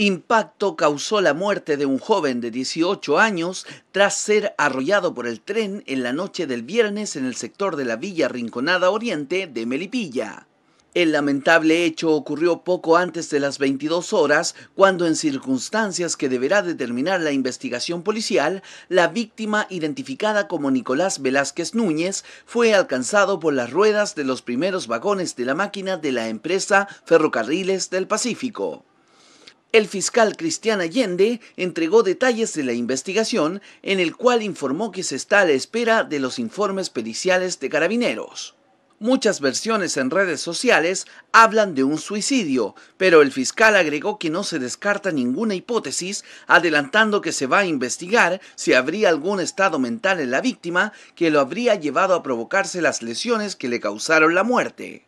Impacto causó la muerte de un joven de 18 años tras ser arrollado por el tren en la noche del viernes en el sector de la Villa Rinconada Oriente de Melipilla. El lamentable hecho ocurrió poco antes de las 22 horas, cuando en circunstancias que deberá determinar la investigación policial, la víctima, identificada como Nicolás Velázquez Núñez, fue alcanzado por las ruedas de los primeros vagones de la máquina de la empresa Ferrocarriles del Pacífico. El fiscal Cristian Allende entregó detalles de la investigación en el cual informó que se está a la espera de los informes periciales de carabineros. Muchas versiones en redes sociales hablan de un suicidio, pero el fiscal agregó que no se descarta ninguna hipótesis, adelantando que se va a investigar si habría algún estado mental en la víctima que lo habría llevado a provocarse las lesiones que le causaron la muerte.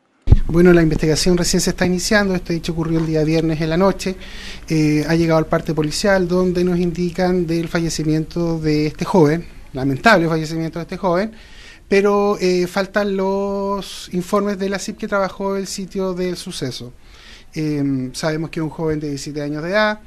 Bueno, la investigación recién se está iniciando, este hecho ocurrió el día viernes en la noche, eh, ha llegado al parte policial donde nos indican del fallecimiento de este joven, lamentable fallecimiento de este joven, pero eh, faltan los informes de la CIP que trabajó el sitio del suceso. Em, sabemos que un joven de 17 años de edad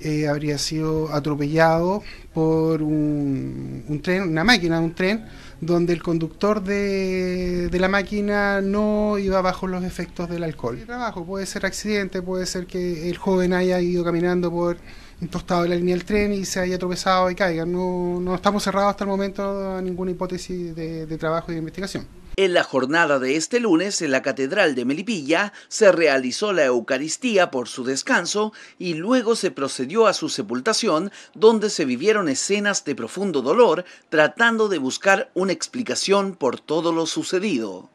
eh, habría sido atropellado por un, tren, una máquina, un tren, donde el conductor de, la máquina no iba bajo los efectos del alcohol. trabajo puede ser accidente, puede ser que el joven haya ido caminando por un tostado de la línea del tren y se haya tropezado y caiga. No, estamos cerrados hasta el momento a ninguna hipótesis de, de trabajo y de investigación. En la jornada de este lunes, en la Catedral de Melipilla, se realizó la Eucaristía por su descanso y luego se procedió a su sepultación, donde se vivieron escenas de profundo dolor, tratando de buscar una explicación por todo lo sucedido.